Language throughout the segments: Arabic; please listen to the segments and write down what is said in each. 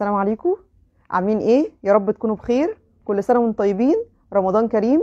السلام عليكم عاملين ايه يا رب تكونوا بخير كل سنه وانتم طيبين رمضان كريم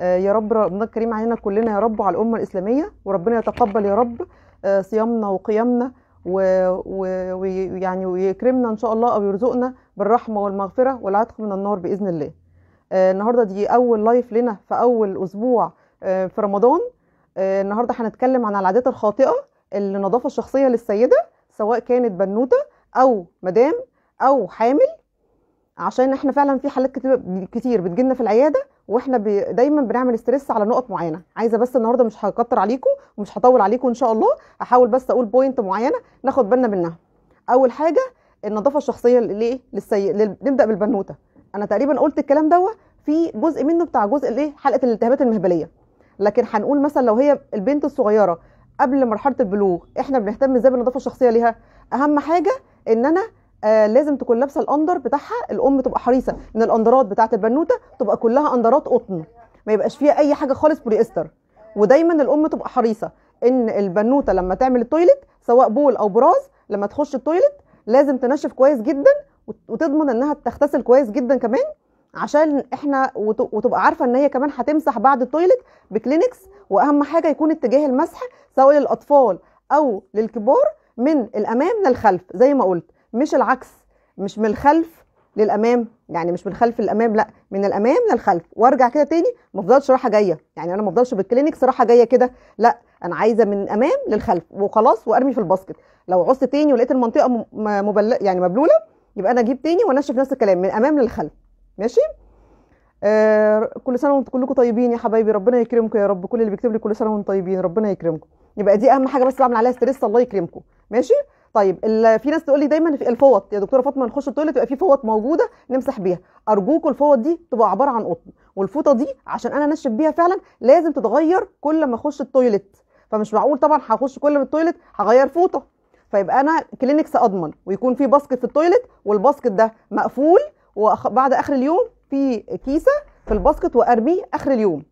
آه، يا رب رمضان كريم علينا كلنا يا رب وعلى الامه الاسلاميه وربنا يتقبل يا رب آه، صيامنا وقيامنا ويعني ويكرمنا ان شاء الله او يرزقنا بالرحمه والمغفره والعتق من النار باذن الله آه، النهارده دي اول لايف لنا في اول اسبوع في رمضان النهارده هنتكلم عن العادات الخاطئه اللي النظافه الشخصيه للسيده سواء كانت بنوته او مدام او حامل عشان احنا فعلا في حالات كتير بتجيلنا في العياده واحنا بي دايما بنعمل ستريس على نقط معينه عايزه بس النهارده مش هكتر عليكم ومش هطول عليكم ان شاء الله هحاول بس اقول بوينت معينه ناخد بالنا منها اول حاجه النظافه الشخصيه للايه للسي... لل... نبدا بالبنوته انا تقريبا قلت الكلام دوت في جزء منه بتاع جزء الايه حلقه الالتهابات المهبليه لكن هنقول مثلا لو هي البنت الصغيره قبل مرحله البلوغ احنا بنهتم ازاي بالنظافه الشخصيه ليها اهم حاجه ان انا آه لازم تكون لابسه الاندر بتاعها الام تبقى حريصه ان الاندرات بتاعه البنوته تبقى كلها اندرات قطن ما يبقاش فيها اي حاجه خالص بوليستر ودايما الام تبقى حريصه ان البنوته لما تعمل التويلت سواء بول او براز لما تخش التويلت لازم تنشف كويس جدا وتضمن انها تغتسل كويس جدا كمان عشان احنا وتبقى عارفه ان هي كمان هتمسح بعد التويلت بكلينكس واهم حاجه يكون اتجاه المسح سواء للاطفال او للكبار من الامام للخلف زي ما قلت مش العكس مش من الخلف للامام يعني مش من الخلف للامام لا من الامام للخلف وارجع كده تاني ما افضلش راحه جايه يعني انا ما افضلش بالكلينكس صراحه جايه كده لا انا عايزه من الامام للخلف وخلاص وارمي في الباسكت لو عصت تاني ولقيت المنطقه مبل... يعني مبلوله يبقى انا اجيب تاني وانشف نفس الكلام من الامام للخلف ماشي آه كل سنه وانتم كلكم طيبين يا حبايبي ربنا يكرمكم يا رب كل اللي بيكتب لي كل سنه وانتم طيبين ربنا يكرمكم يبقى دي اهم حاجه بس بعمل عليها ستريس الله يكرمكم ماشي طيب في ناس تقول لي دايما الفوط يا دكتوره فاطمه نخش التويليت يبقى في فوط موجوده نمسح بيها ارجوكم الفوط دي تبقى عباره عن قطن والفوطه دي عشان انا انشف بيها فعلا لازم تتغير كل ما اخش التويليت فمش معقول طبعا هخش كل ما التويليت هغير فوطه فيبقى انا كلينكس اضمن ويكون في باسكت في التويليت والباسكت ده مقفول وبعد اخر اليوم في كيسه في الباسكت وارميه اخر اليوم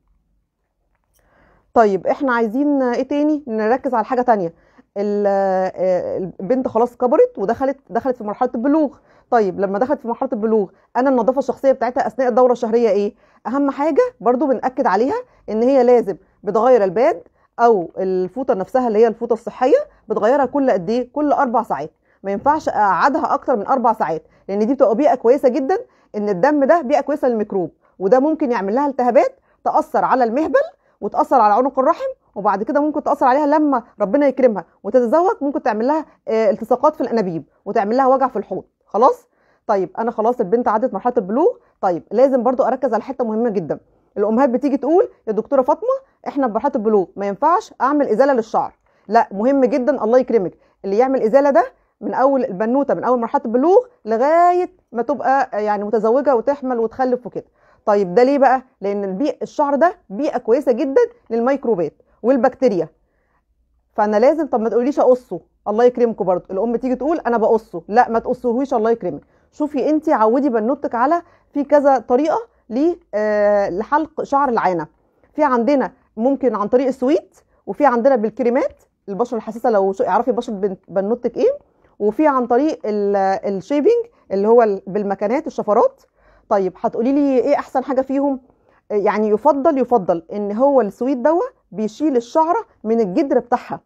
طيب احنا عايزين ايه تاني نركز على حاجه تانية آه، البنت خلاص كبرت ودخلت دخلت في مرحله البلوغ طيب لما دخلت في مرحله البلوغ انا النظافه الشخصيه بتاعتها اثناء الدوره الشهريه ايه اهم حاجه برضو بناكد عليها ان هي لازم بتغير الباد او الفوطه نفسها اللي هي الفوطه الصحيه بتغيرها كل قد ايه كل اربع ساعات ما ينفعش اقعدها اكتر من اربع ساعات لان دي بتبقى بيئه كويسه جدا ان الدم ده بيئه كويسه للميكروب وده ممكن يعمل لها التهابات تاثر على المهبل وتاثر على عنق الرحم وبعد كده ممكن تاثر عليها لما ربنا يكرمها وتتزوج ممكن تعمل لها آه، التصاقات في الانابيب وتعمل لها وجع في الحوض خلاص طيب انا خلاص البنت عدت مرحله البلوغ طيب لازم برضو اركز على حته مهمه جدا الامهات بتيجي تقول يا دكتوره فاطمه احنا في مرحله البلوغ ما ينفعش اعمل ازاله للشعر لا مهم جدا الله يكرمك اللي يعمل ازاله ده من اول البنوته من اول مرحله البلوغ لغايه ما تبقى آه، يعني متزوجه وتحمل وتخلف وكده طيب ده ليه بقى لان البيئة الشعر ده بيئه كويسه جدا للميكروبات والبكتيريا فانا لازم طب ما تقوليش اقصه الله يكرمكم برضو الام تيجي تقول انا بقصه لا ما تقصهوش الله يكرمك شوفي انت عودي بنوتك على في كذا طريقه آه، لحلق شعر العانه في عندنا ممكن عن طريق السويت وفي عندنا بالكريمات البشره الحساسه لو اعرفي بشره بنوتك ايه وفي عن طريق الشيبنج اللي هو بالمكنات الشفرات طيب هتقولي لي ايه احسن حاجه فيهم آه، يعني يفضل يفضل ان هو السويت دوا بيشيل الشعره من الجدر بتاعها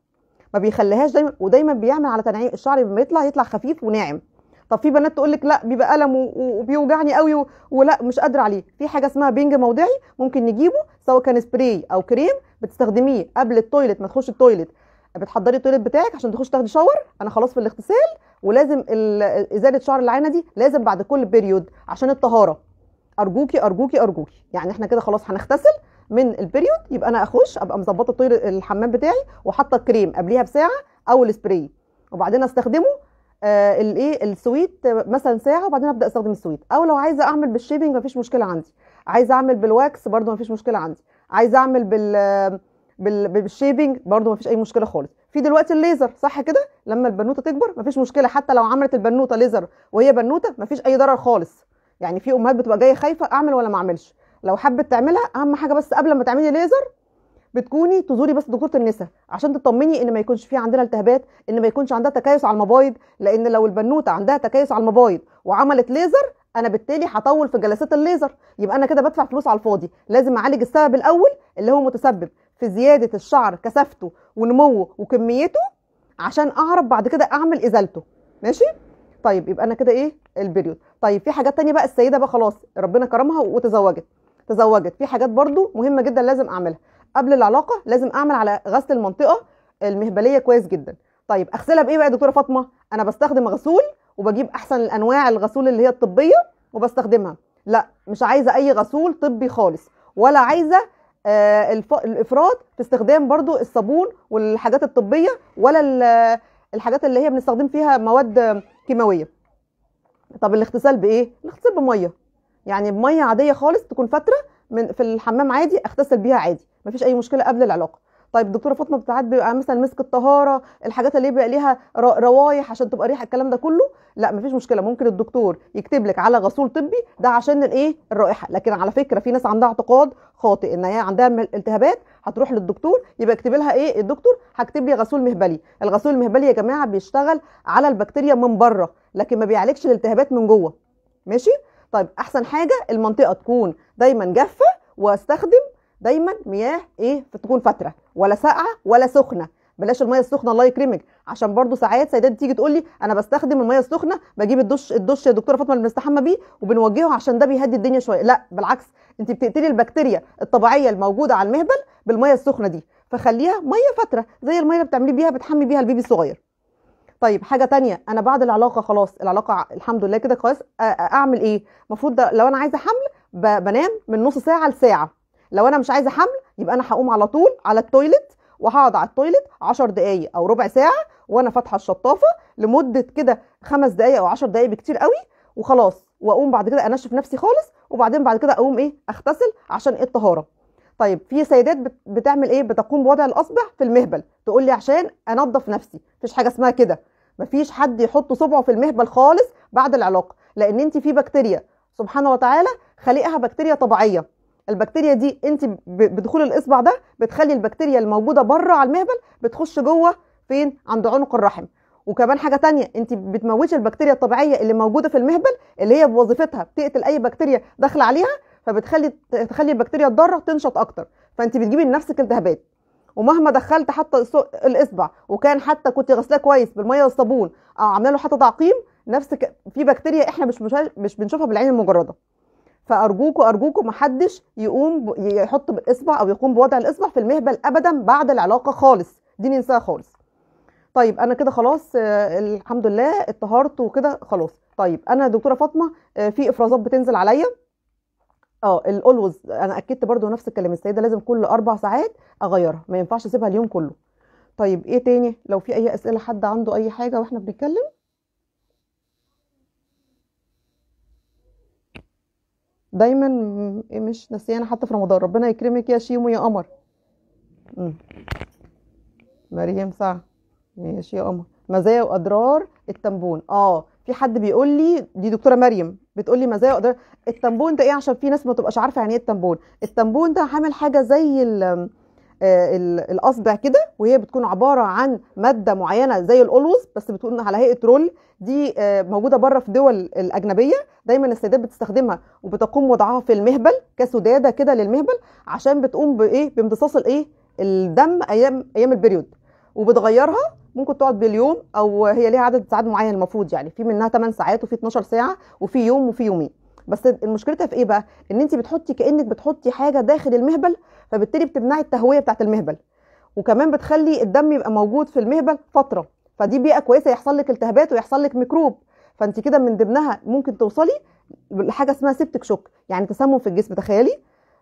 ما بيخليهاش دايما ودايما بيعمل على تنعيم الشعر لما يطلع يطلع خفيف وناعم طب في بنات تقول لك لا بيبقى الم وبيوجعني قوي ولا مش قادره عليه في حاجه اسمها بنج موضعي ممكن نجيبه سواء كان سبراي او كريم بتستخدميه قبل التويلت ما تخش التويلت بتحضري التواليت بتاعك عشان تخش تاخدي شاور انا خلاص في الاغتسال ولازم ازاله شعر العينه دي لازم بعد كل بيريود عشان الطهاره ارجوكي ارجوكي ارجوكي يعني احنا كده خلاص هنغتسل من البيريود يبقى انا اخش ابقى مظبطه طير الحمام بتاعي وحاطه الكريم قبليها بساعه او السبراي وبعدين استخدمه آه الايه السويت مثلا ساعه وبعدين ابدا استخدم السويت او لو عايزه اعمل بالشيبنج مفيش مشكله عندي عايزه اعمل بالواكس برده مفيش مشكله عندي عايزه اعمل بال بالشيبنج برده مفيش اي مشكله خالص في دلوقتي الليزر صح كده لما البنوته تكبر مفيش مشكله حتى لو عملت البنوته ليزر وهي بنوته مفيش اي ضرر خالص يعني في امهات بتبقى جايه خايفه اعمل ولا ما اعملش لو حابه تعملها اهم حاجه بس قبل ما تعملي ليزر بتكوني تزوري بس دكتوره النساء عشان تطمني ان ما يكونش في عندنا التهابات ان ما يكونش عندها تكيس على المبايض لان لو البنوته عندها تكيس على المبايض وعملت ليزر انا بالتالي هطول في جلسات الليزر يبقى انا كده بدفع فلوس على الفاضي لازم اعالج السبب الاول اللي هو متسبب في زيادة الشعر كثافته ونموه وكميته عشان اعرف بعد كده اعمل ازالته ماشي طيب يبقى انا كده ايه البريود طيب في حاجات تانية بقى السيده بقى خلاص ربنا كرمها وتزوجت تزوجت في حاجات برضو مهمه جدا لازم اعملها قبل العلاقه لازم اعمل على غسل المنطقه المهبليه كويس جدا طيب اغسلها بايه بقى يا دكتوره فاطمه انا بستخدم غسول وبجيب احسن الانواع الغسول اللي هي الطبيه وبستخدمها لا مش عايزه اي غسول طبي خالص ولا عايزه آه، الافراط في استخدام برضو الصابون والحاجات الطبيه ولا الحاجات اللي هي بنستخدم فيها مواد كيماويه طب الاغتسال بايه الاغتسال بميه يعني بميه عاديه خالص تكون فتره من في الحمام عادي اغتسل بيها عادي مفيش اي مشكله قبل العلاقه طيب دكتوره فاطمه بيبقى مثلا مسك الطهاره الحاجات اللي بيبقى ليها روايح عشان تبقى ريحه الكلام ده كله لا مفيش مشكله ممكن الدكتور يكتب لك على غسول طبي ده عشان الايه الرائحه لكن على فكره في ناس عندها اعتقاد خاطئ ان هي عندها التهابات هتروح للدكتور يبقى اكتب لها ايه الدكتور هكتب لي غسول مهبلي الغسول المهبلي يا جماعه بيشتغل على البكتيريا من بره لكن ما بيعالجش الالتهابات من جوه ماشي طيب احسن حاجه المنطقه تكون دايما جافه واستخدم دايما مياه ايه تكون فتره ولا ساقعه ولا سخنه بلاش الميه السخنه الله يكرمك عشان برضو ساعات سيدات تيجي تقول لي انا بستخدم الميه السخنه بجيب الدش الدش يا دكتوره فاطمه اللي بنستحمى بيه وبنوجهه عشان ده بيهدي الدنيا شويه لا بالعكس انت بتقتلي البكتيريا الطبيعيه الموجوده على المهبل بالميه السخنه دي فخليها ميه فتره زي الميه اللي بتعملي بيها بتحمي بيها البيبي الصغير طيب حاجه تانية انا بعد العلاقه خلاص العلاقه الحمد لله كده خلاص اعمل ايه المفروض لو انا عايزه حمل بنام من نص ساعه لساعه لو انا مش عايزه حمل يبقى انا هقوم على طول على التويلت وهقعد على التويلت 10 دقايق او ربع ساعه وانا فاتحه الشطافه لمده كده خمس دقايق او 10 دقايق بكتير قوي وخلاص واقوم بعد كده انشف نفسي خالص وبعدين بعد كده اقوم ايه اغتسل عشان ايه الطهاره طيب في سيدات بتعمل ايه بتقوم بوضع الاصبع في المهبل تقول لي عشان انضف نفسي مفيش حاجه اسمها كده مفيش حد يحط صبعه في المهبل خالص بعد العلاقه لان انت في بكتيريا سبحانه وتعالى خلقها بكتيريا طبيعيه البكتيريا دي انت بدخول الاصبع ده بتخلي البكتيريا الموجوده بره على المهبل بتخش جوه فين عند عنق الرحم وكمان حاجه تانية انت بتموتش البكتيريا الطبيعيه اللي موجوده في المهبل اللي هي بوظيفتها بتقتل اي بكتيريا داخله عليها فبتخلي تخلي البكتيريا الضاره تنشط اكتر فانت بتجيبي لنفسك التهابات ومهما دخلت حتى الاصبع وكان حتى كنت غسلاه كويس بالميه والصابون او عامله له حتى تعقيم نفس في بكتيريا احنا مش مش بنشوفها بالعين المجرده فارجوكوا ارجوكوا محدش يقوم يحط بالاصبع او يقوم بوضع الاصبع في المهبل ابدا بعد العلاقه خالص دي ننساها خالص طيب انا كده خلاص آه، الحمد لله اتطهرت وكده خلاص طيب انا دكتوره فاطمه آه، في افرازات بتنزل عليا اه الاولوز انا اكدت برضو نفس الكلام السيده لازم كل اربع ساعات اغيرها ما ينفعش اسيبها اليوم كله طيب ايه تاني لو في اي اسئله حد عنده اي حاجه واحنا بنتكلم دايما مش نسيانه حتى في رمضان ربنا يكرمك يا شيمو يا قمر مريم سعد ماشي يا قمر مزايا واضرار التنبون اه في حد بيقول لي دي دكتوره مريم بتقول لي مزايا واضرار التنبون ده ايه عشان في ناس ما تبقاش عارفه يعني ايه التنبون التنبون ده عامل حاجه زي آه، الاصبع كده وهي بتكون عباره عن ماده معينه زي الاولوز بس بتكون على هيئه رول دي آه، موجوده بره في دول الاجنبيه دايما السيدات بتستخدمها وبتقوم وضعها في المهبل كسداده كده للمهبل عشان بتقوم بايه بامتصاص الايه الدم ايام ايام البريود وبتغيرها ممكن تقعد باليوم او هي ليها عدد ساعات معين المفروض يعني في منها 8 ساعات وفي 12 ساعه وفي يوم وفي يومين بس المشكلتها في ايه بقى ان انت بتحطي كانك بتحطي حاجه داخل المهبل فبالتالي بتمنعي التهويه بتاعه المهبل وكمان بتخلي الدم يبقى موجود في المهبل فتره فدي بيئه كويسه يحصل لك التهابات ويحصل لك ميكروب فانت كده من ضمنها ممكن توصلي لحاجه اسمها سيبتك شوك يعني تسمم في الجسم تخيلي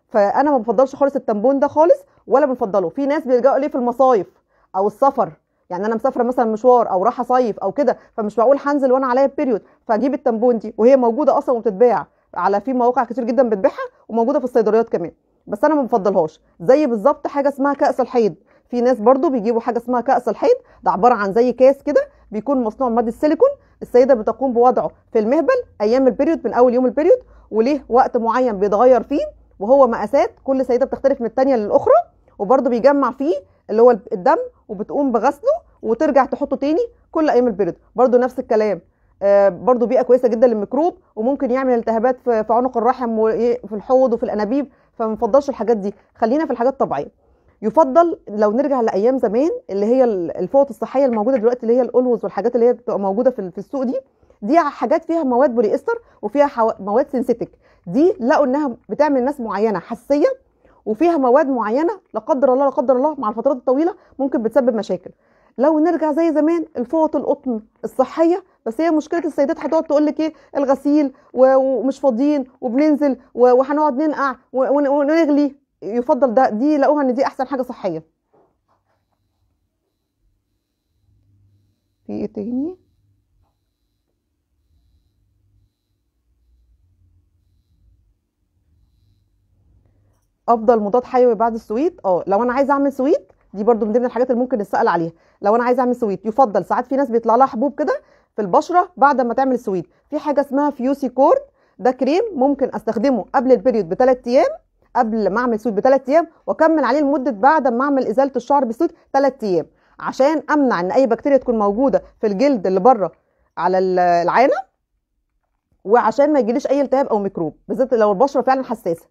فانا ما بفضلش خالص التامبون ده خالص ولا بنفضله في ناس بيلجأوا ليه في المصايف او السفر يعني انا مسافره مثلا مشوار او رايحه صيف او كده فمش معقول هنزل وانا عليا بيريود فاجيب التامبون دي وهي موجوده اصلا وبتتباع على في مواقع كتير جدا بتبيعها وموجوده في الصيدليات كمان بس انا ما بفضلهاش زي بالظبط حاجه اسمها كاس الحيض في ناس برضو بيجيبوا حاجه اسمها كاس الحيض ده عباره عن زي كاس كده بيكون مصنوع من ماده السيليكون السيده بتقوم بوضعه في المهبل ايام البيريود من اول يوم البيريود وليه وقت معين بيتغير فيه وهو مقاسات كل سيده بتختلف من الثانيه للاخرى وبرضه بيجمع فيه اللي هو الدم وبتقوم بغسله وترجع تحطه تاني كل ايام البرد برضو نفس الكلام آه، برضو بيئه كويسه جدا للميكروب وممكن يعمل التهابات في عنق الرحم وفي الحوض وفي الانابيب فما نفضلش الحاجات دي خلينا في الحاجات الطبيعيه يفضل لو نرجع لايام زمان اللي هي الفوط الصحيه الموجوده دلوقتي اللي هي الالوز والحاجات اللي هي بتبقى موجوده في السوق دي دي حاجات فيها مواد بوليستر وفيها مواد سينثيتك دي لقوا انها بتعمل ناس معينه حساسيه وفيها مواد معينه لا قدر الله لا قدر الله مع الفترات الطويله ممكن بتسبب مشاكل لو نرجع زي زمان الفوط القطن الصحيه بس هي مشكله السيدات هتقعد تقول لك ايه الغسيل ومش فاضيين وبننزل وهنقعد ننقع ونغلي يفضل ده دي لقوها ان دي احسن حاجه صحيه في ايه تاني افضل مضاد حيوي بعد السويت اه لو انا عايزه اعمل سويت دي برده من ضمن الحاجات اللي ممكن نسال عليها لو انا عايزه اعمل سويت يفضل ساعات في ناس بيطلع لها حبوب كده في البشره بعد ما تعمل سويت في حاجه اسمها فيوسي كورد ده كريم ممكن استخدمه قبل البريود بثلاث ايام قبل ما اعمل سويت بثلاث ايام واكمل عليه لمده بعد ما اعمل ازاله الشعر بالسويت ثلاث ايام عشان امنع ان اي بكتيريا تكون موجوده في الجلد اللي بره على العانه وعشان ما يجيليش اي التهاب او ميكروب بالذات لو البشره فعلا حساسه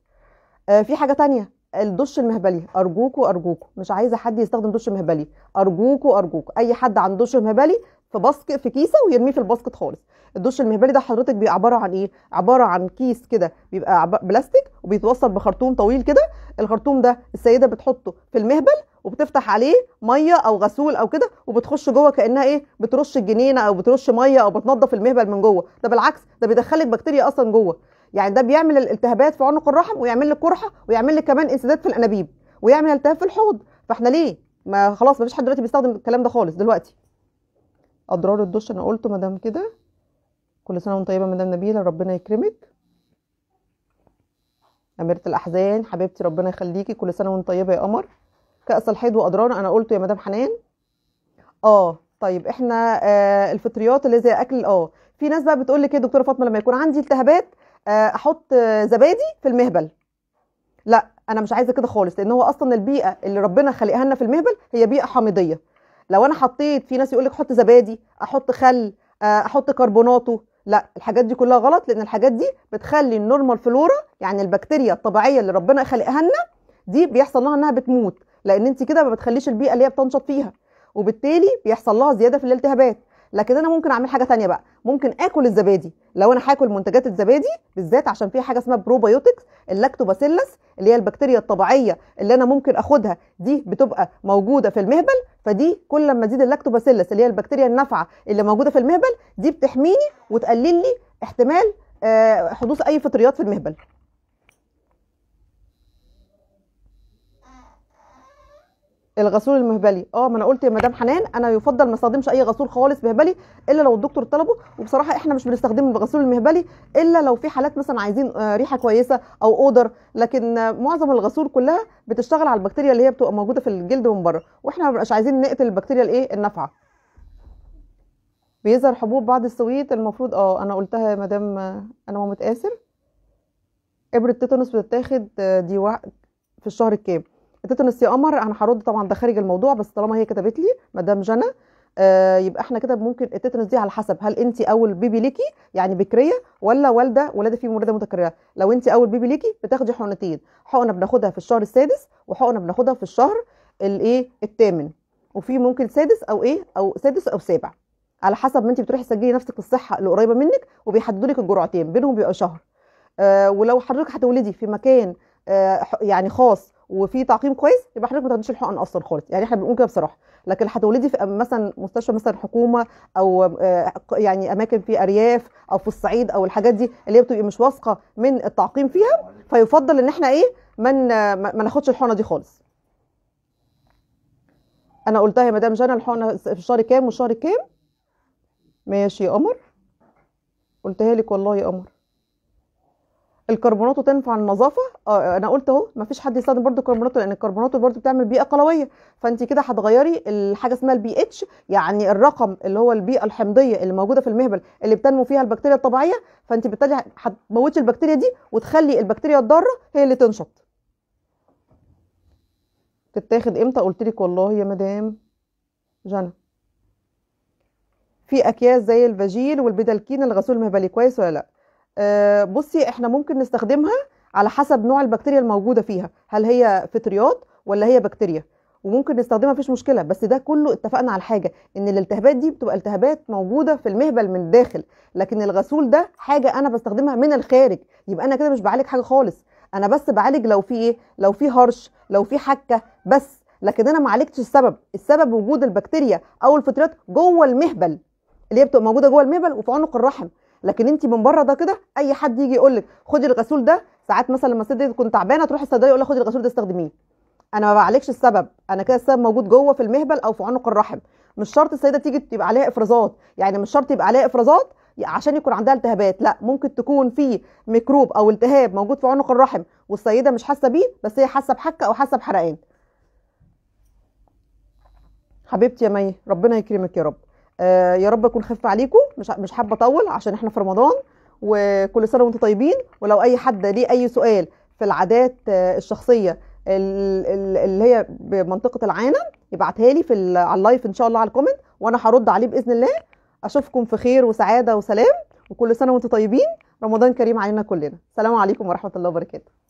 آه، في حاجه تانية الدش المهبلي ارجوكوا ارجوكوا مش عايزه حد يستخدم دش مهبلي ارجوكوا ارجوكوا اي حد عنده دش مهبلي في باسكت في كيسه ويرميه في الباسكت خالص الدش المهبلي ده حضرتك بيبقى عباره عن ايه عباره عن كيس كده بيبقى بلاستيك وبيتوصل بخرطوم طويل كده الخرطوم ده السيده بتحطه في المهبل وبتفتح عليه ميه او غسول او كده وبتخش جوه كانها ايه بترش الجنينه او بترش ميه او بتنضف المهبل من جوه ده بالعكس ده بيدخلك بكتيريا اصلا جوه يعني ده بيعمل الالتهابات في عنق الرحم ويعمل لك قرحه ويعمل لك كمان انسداد في الانابيب ويعمل التهاب في الحوض فاحنا ليه ما خلاص ما فيش حد دلوقتي بيستخدم الكلام ده خالص دلوقتي اضرار الدش انا قلته مدام كده كل سنه وانت طيبه مدام نبيله ربنا يكرمك أميرة الأحزان حبيبتي ربنا يخليكي كل سنة وانت طيبة يا قمر كأس الحيض وأضرار أنا قلته يا مدام حنان اه طيب احنا آه الفطريات اللي زي أكل اه في ناس بقى بتقول لي كده دكتورة فاطمة لما يكون عندي التهابات آه، احط زبادي في المهبل لا انا مش عايزه كده خالص لان هو اصلا البيئه اللي ربنا خلقها لنا في المهبل هي بيئه حامضيه لو انا حطيت في ناس يقول لك حط زبادي احط خل آه، احط كربوناته لا الحاجات دي كلها غلط لان الحاجات دي بتخلي النورمال فلورا يعني البكتيريا الطبيعيه اللي ربنا خلقها لنا دي بيحصل لها انها بتموت لان انت كده ما بتخليش البيئه اللي هي بتنشط فيها وبالتالي بيحصل لها زياده في الالتهابات لكن انا ممكن اعمل حاجه ثانيه بقى ممكن اكل الزبادي لو انا هاكل منتجات الزبادي بالذات عشان فيها حاجه اسمها بروبايوتكس اللاكتوباسيلس اللي هي البكتيريا الطبيعيه اللي انا ممكن اخدها دي بتبقى موجوده في المهبل فدي كل ما ازيد اللاكتوباسيلس اللي هي البكتيريا النافعه اللي موجوده في المهبل دي بتحميني وتقلل لي احتمال آه، حدوث اي فطريات في المهبل الغسول المهبلي اه ما انا قلت يا مدام حنان انا يفضل ما استخدمش اي غسول خالص مهبلي الا لو الدكتور طلبه وبصراحه احنا مش بنستخدم الغسول المهبلي الا لو في حالات مثلا عايزين آه، ريحه كويسه او اودر لكن معظم الغسول كلها بتشتغل على البكتيريا اللي هي بتبقى موجوده في الجلد من بره واحنا ما بنبقاش عايزين نقتل البكتيريا الايه النافعه بيظهر حبوب بعد السويت المفروض اه انا قلتها يا مدام آه، انا مامة قاسر ابره تيتانوس بتتاخد آه، دي في الشهر الكام تتنس يا قمر انا هرد طبعا ده خارج الموضوع بس طالما هي كتبت لي مدام جنى آه يبقى احنا كده ممكن التتنس دي على حسب هل انت اول بيبي ليكي يعني بكريه ولا والده ولاده في ولاده متكرره لو انت اول بيبي ليكي بتاخدي حقنتين حقنه بناخدها في الشهر السادس وحقنه بناخدها في الشهر الايه الثامن وفي ممكن سادس او ايه او سادس او سابع على حسب ما انت بتروحي تسجلي نفسك في الصحه اللي قريبه منك وبيحددوا لك الجرعتين بينهم بيبقى شهر آه ولو حضرتك هتولدي في مكان آه يعني خاص وفي تعقيم كويس يبقى حضرتك ما تاخديش الحقن اصلا خالص يعني احنا بنقول كده بصراحه لكن هتولدي في مثلا مستشفى مثلا حكومه او آه، يعني اماكن في ارياف او في الصعيد او الحاجات دي اللي هي بتبقي مش واثقه من التعقيم فيها فيفضل ان احنا ايه من ما ناخدش الحقنه دي خالص انا قلتها يا مدام جانا الحقنه في شهر كام وشهر كام ماشي يا قمر قلتها لك والله يا قمر الكربوناتو تنفع النظافه آه انا قلت اهو مفيش حد يستخدم برده الكربوناتو لان الكربوناتو برده بتعمل بيئه قلويه فانت كده هتغيري الحاجه اسمها البي اتش يعني الرقم اللي هو البيئه الحمضيه اللي موجوده في المهبل اللي بتنمو فيها البكتيريا الطبيعيه فانت بالتالي هتموتي البكتيريا دي وتخلي البكتيريا الضاره هي اللي تنشط تتاخد امتى قلت لك والله يا مدام جنى في اكياس زي الفاجيل والبدلكين الغسول المهبلي كويس ولا لا آه، بصي احنا ممكن نستخدمها على حسب نوع البكتيريا الموجوده فيها هل هي فطريات ولا هي بكتيريا وممكن نستخدمها مفيش مشكله بس ده كله اتفقنا على حاجه ان الالتهابات دي بتبقى التهابات موجوده في المهبل من الداخل لكن الغسول ده حاجه انا بستخدمها من الخارج يبقى انا كده مش بعالج حاجه خالص انا بس بعالج لو في ايه لو في هرش لو في حكه بس لكن انا ما عالجتش السبب السبب وجود البكتيريا او الفطريات جوه المهبل اللي هي بتبقى موجوده جوه المهبل وفي عنق الرحم لكن انت من بره ده كده اي حد يجي يقول لك خدي الغسول ده ساعات مثلا لما الست تكون تعبانه تروح الصيدليه يقول لها خدي الغسول ده استخدميه انا ما بعالجش السبب انا كده السبب موجود جوه في المهبل او في عنق الرحم مش شرط السيده تيجي تبقى عليها افرازات يعني مش شرط يبقى عليها افرازات عشان يكون عندها التهابات لا ممكن تكون في ميكروب او التهاب موجود في عنق الرحم والسيده مش حاسه بيه بس هي حاسه بحكه او حاسه بحرقان حبيبتي يا مي ربنا يكرمك يا رب آه يا رب اكون خف عليكم مش مش حابه اطول عشان احنا في رمضان وكل سنه وانتم طيبين ولو اي حد ليه اي سؤال في العادات آه الشخصيه اللي هي بمنطقه العانه يبعتها لي في على اللايف ان شاء الله على الكومنت وانا هرد عليه باذن الله اشوفكم في خير وسعاده وسلام وكل سنه وانتم طيبين رمضان كريم علينا كلنا السلام عليكم ورحمه الله وبركاته